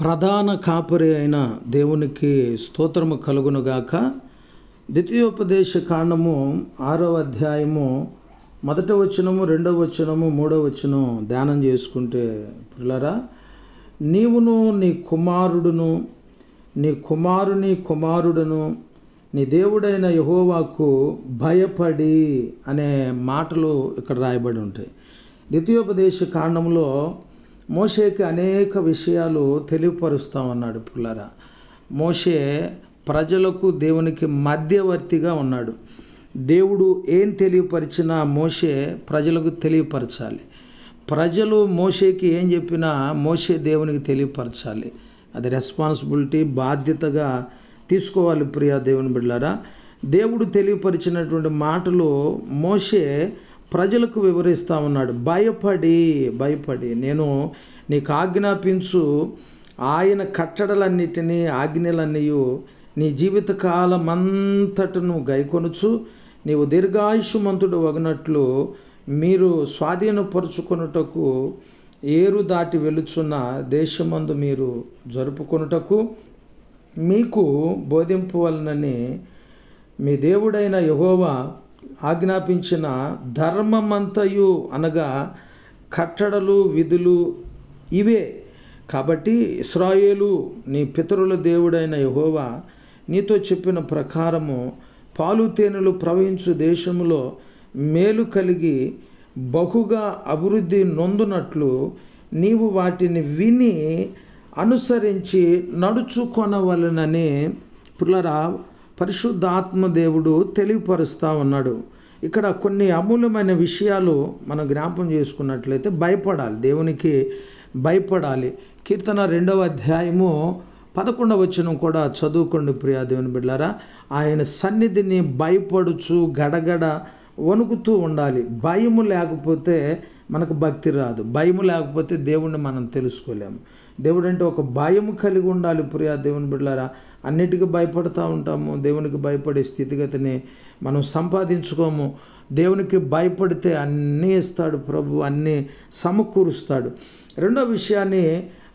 ప్రధాన కాపురి అయిన దేవునికి స్తోత్రము కలుగునుగాక ద్వితీయోపదేశ కాండము ఆరవ అధ్యాయము మొదట వచనము రెండవ వచనము మూడవ వచనం ధ్యానం చేసుకుంటే పిల్లరా నీవును నీ కుమారుడును నీ కుమారుని కుమారుడును నీ దేవుడైన యహోవాకు భయపడి అనే మాటలు ఇక్కడ రాయబడి ఉంటాయి ద్వితీయోపదేశ కాండంలో మోషేకి అనేక విషయాలు తెలియపరుస్తా ఉన్నాడు పుల్లరా మోషే ప్రజలకు దేవునికి మధ్యవర్తిగా ఉన్నాడు దేవుడు ఏం తెలియపరిచినా మోషే ప్రజలకు తెలియపరచాలి ప్రజలు మోషేకి ఏం చెప్పినా మోషే దేవునికి తెలియపరచాలి అది రెస్పాన్సిబిలిటీ బాధ్యతగా తీసుకోవాలి ప్రియా దేవుని బిడ్డారా దేవుడు తెలియపరిచినటువంటి మాటలు మోషే ప్రజలకు వివరిస్తూ ఉన్నాడు భయపడి భయపడి నేను నీకు ఆజ్ఞాపించు ఆయన కట్టడలన్నిటినీ ఆజ్ఞలన్నీ నీ జీవితకాలమంతటను గైకొనుచు నీవు దీర్ఘాయుషుమంతుడు వగినట్లు మీరు స్వాధీనపరుచుకొనుటకు ఏరు దాటి వెలుచున్న దేశమందు మీరు జరుపుకొనుటకు మీకు బోధింపవలనని మీ దేవుడైన యహోవా ఆజ్ఞాపించిన ధర్మమంతయు అనగా కట్టడలు విధులు ఇవే కాబట్టి ఇస్రాయేలు నీ పితరుల దేవుడైన యహోవా నీతో చెప్పిన ప్రకారము పాలు తేనెలు ప్రవహించు దేశంలో మేలు కలిగి బహుగా అభివృద్ధి నొందునట్లు నీవు వాటిని విని అనుసరించి నడుచుకొనవలనని పుల్లరా దేవుడు తెలియపరుస్తూ ఉన్నాడు ఇక్కడ కొన్ని అమూల్యమైన విషయాలు మనం జ్ఞాపం చేసుకున్నట్లయితే భయపడాలి దేవునికి భయపడాలి కీర్తన రెండవ అధ్యాయము పదకొండవ వచనం కూడా చదువుకోండి ప్రియా దేవుని బిడ్డారా ఆయన సన్నిధిని భయపడుచు గడగడ వణుకుతూ ఉండాలి భయము లేకపోతే మనకు భక్తి రాదు భయము లేకపోతే దేవుణ్ణి మనం తెలుసుకోలేము దేవుడు అంటే ఒక భయం కలిగి ఉండాలి ప్రియా దేవుని బిడ్డారా అన్నిటికీ భయపడుతూ ఉంటాము దేవునికి భయపడే స్థితిగతిని మనం సంపాదించుకోము దేవునికి భయపడితే అన్నీ ఇస్తాడు ప్రభు అన్నీ సమకూరుస్తాడు రెండో విషయాన్ని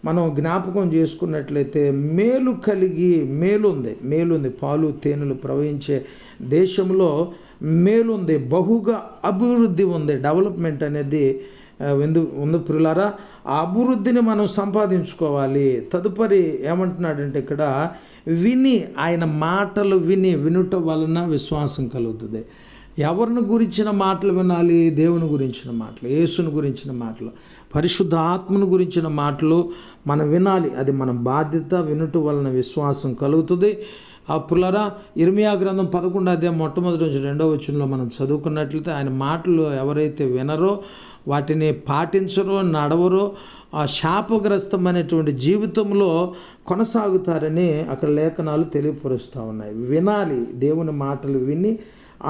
మనం జ్ఞాపకం చేసుకున్నట్లయితే మేలు కలిగి మేలుంది మేలుంది పాలు తేనెలు ప్రవహించే దేశంలో మేలుంది బహుగా అభివృద్ధి ఉంది డెవలప్మెంట్ అనేది ఎందు ఉంది ప్రియులారా ఆ అభివృద్ధిని మనం సంపాదించుకోవాలి తదుపరి ఏమంటున్నాడంటే ఇక్కడ విని ఆయన మాటలు విని వినుట వలన విశ్వాసం కలుగుతుంది ఎవరిని గురించిన మాటలు వినాలి దేవుని గురించిన మాటలు యేసుని గురించిన మాటలు పరిశుద్ధ ఆత్మను గురించిన మాటలు మనం వినాలి అది మన బాధ్యత వినుట వలన విశ్వాసం కలుగుతుంది ఆ పుల్లరా ఇర్మియా గ్రంథం పదకొండు అదే మొట్టమొదటి నుంచి రెండవ వచ్చినలో మనం చదువుకున్నట్లయితే ఆయన మాటలు ఎవరైతే వినరో వాటిని పాటించరు నడవరు ఆ శాపగ్రస్తమైనటువంటి జీవితంలో కొనసాగుతారని అక్కడ లేఖనాలు తెలియపరుస్తూ ఉన్నాయి వినాలి దేవుని మాటలు విని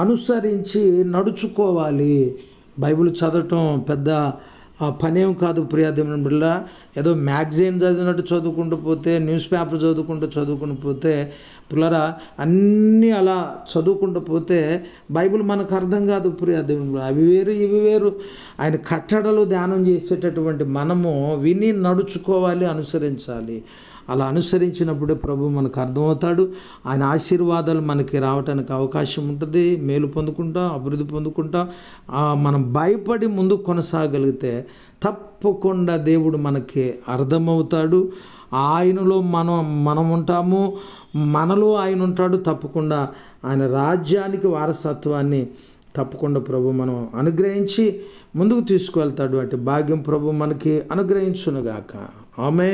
అనుసరించి నడుచుకోవాలి బైబిల్ చదవటం పెద్ద పనేం కాదు ప్రియాదేవుని బిళ్ళ ఏదో మ్యాగజైన్ చదివినట్టు చదువుకుంటూ పోతే న్యూస్ పేపర్ చదువుకుంటూ చదువుకుంటూ పోతే పిల్లరా అన్నీ అలా చదువుకుంటూ పోతే బైబిల్ మనకు అర్థం కాదు ప్రియాదేవుని అవి వేరు ఇవి వేరు ఆయన కట్టడలు ధ్యానం చేసేటటువంటి మనము విని నడుచుకోవాలి అనుసరించాలి అలా అనుసరించినప్పుడే ప్రభు మనకు అర్థమవుతాడు ఆయన ఆశీర్వాదాలు మనకి రావడానికి అవకాశం ఉంటుంది మేలు పొందుకుంటా అభివృద్ధి పొందుకుంటా మనం భయపడి ముందు కొనసాగలిగితే తప్పకుండా దేవుడు మనకి అర్థమవుతాడు ఆయనలో మనం మనం ఉంటాము మనలో ఆయన ఉంటాడు తప్పకుండా ఆయన రాజ్యానికి వారసత్వాన్ని తప్పకుండా ప్రభు మనం అనుగ్రహించి ముందుకు తీసుకువెళ్తాడు అంటే భాగ్యం ప్రభు మనకి అనుగ్రహించునుగాక ఆమె